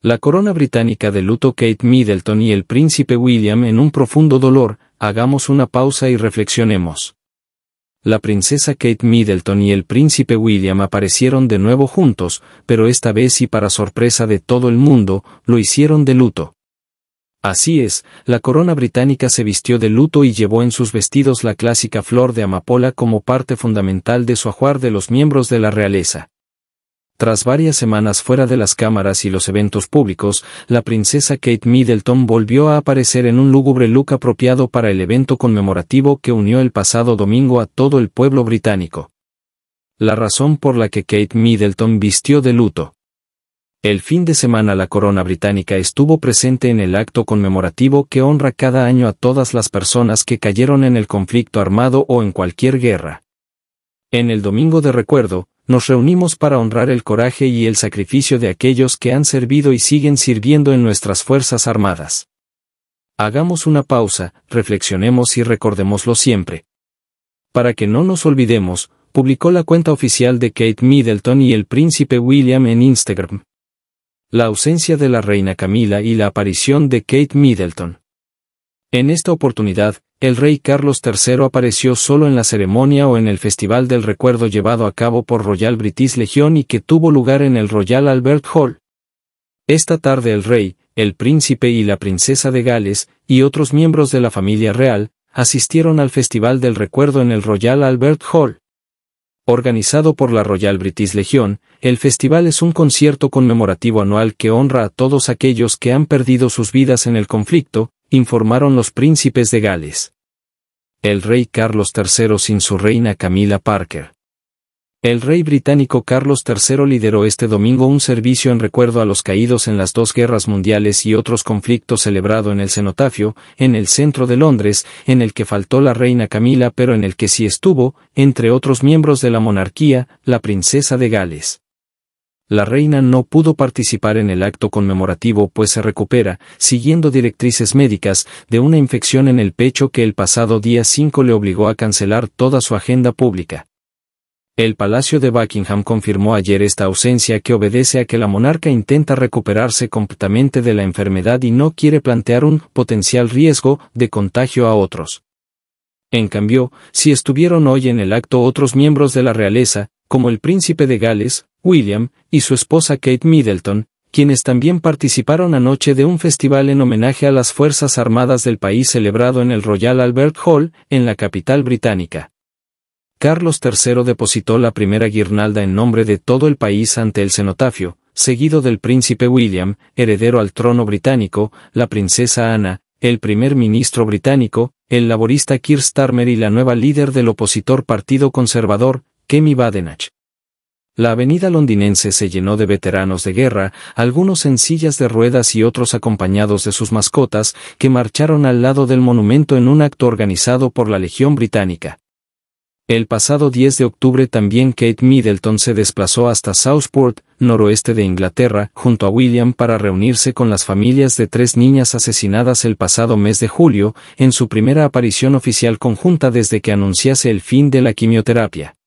La corona británica de luto Kate Middleton y el príncipe William en un profundo dolor, hagamos una pausa y reflexionemos. La princesa Kate Middleton y el príncipe William aparecieron de nuevo juntos, pero esta vez y para sorpresa de todo el mundo, lo hicieron de luto. Así es, la corona británica se vistió de luto y llevó en sus vestidos la clásica flor de amapola como parte fundamental de su ajuar de los miembros de la realeza. Tras varias semanas fuera de las cámaras y los eventos públicos, la princesa Kate Middleton volvió a aparecer en un lúgubre look apropiado para el evento conmemorativo que unió el pasado domingo a todo el pueblo británico. La razón por la que Kate Middleton vistió de luto. El fin de semana la corona británica estuvo presente en el acto conmemorativo que honra cada año a todas las personas que cayeron en el conflicto armado o en cualquier guerra. En el Domingo de Recuerdo, nos reunimos para honrar el coraje y el sacrificio de aquellos que han servido y siguen sirviendo en nuestras Fuerzas Armadas. Hagamos una pausa, reflexionemos y recordémoslo siempre. Para que no nos olvidemos, publicó la cuenta oficial de Kate Middleton y el príncipe William en Instagram. La ausencia de la reina Camila y la aparición de Kate Middleton. En esta oportunidad, el rey Carlos III apareció solo en la ceremonia o en el Festival del Recuerdo llevado a cabo por Royal British Legion y que tuvo lugar en el Royal Albert Hall. Esta tarde el rey, el príncipe y la princesa de Gales, y otros miembros de la familia real, asistieron al Festival del Recuerdo en el Royal Albert Hall. Organizado por la Royal British Legion, el festival es un concierto conmemorativo anual que honra a todos aquellos que han perdido sus vidas en el conflicto, informaron los príncipes de Gales. El rey Carlos III sin su reina Camila Parker. El rey británico Carlos III lideró este domingo un servicio en recuerdo a los caídos en las dos guerras mundiales y otros conflictos celebrado en el cenotafio, en el centro de Londres, en el que faltó la reina Camila pero en el que sí estuvo, entre otros miembros de la monarquía, la princesa de Gales. La reina no pudo participar en el acto conmemorativo pues se recupera, siguiendo directrices médicas, de una infección en el pecho que el pasado día 5 le obligó a cancelar toda su agenda pública. El Palacio de Buckingham confirmó ayer esta ausencia que obedece a que la monarca intenta recuperarse completamente de la enfermedad y no quiere plantear un potencial riesgo de contagio a otros. En cambio, si estuvieron hoy en el acto otros miembros de la realeza, como el príncipe de Gales, William, y su esposa Kate Middleton, quienes también participaron anoche de un festival en homenaje a las Fuerzas Armadas del país celebrado en el Royal Albert Hall, en la capital británica. Carlos III depositó la primera guirnalda en nombre de todo el país ante el cenotafio, seguido del príncipe William, heredero al trono británico, la princesa Ana, el primer ministro británico, el laborista Keir Starmer y la nueva líder del opositor Partido Conservador, Kemi Badenach. La avenida londinense se llenó de veteranos de guerra, algunos en sillas de ruedas y otros acompañados de sus mascotas, que marcharon al lado del monumento en un acto organizado por la Legión Británica. El pasado 10 de octubre también Kate Middleton se desplazó hasta Southport, noroeste de Inglaterra, junto a William para reunirse con las familias de tres niñas asesinadas el pasado mes de julio, en su primera aparición oficial conjunta desde que anunciase el fin de la quimioterapia.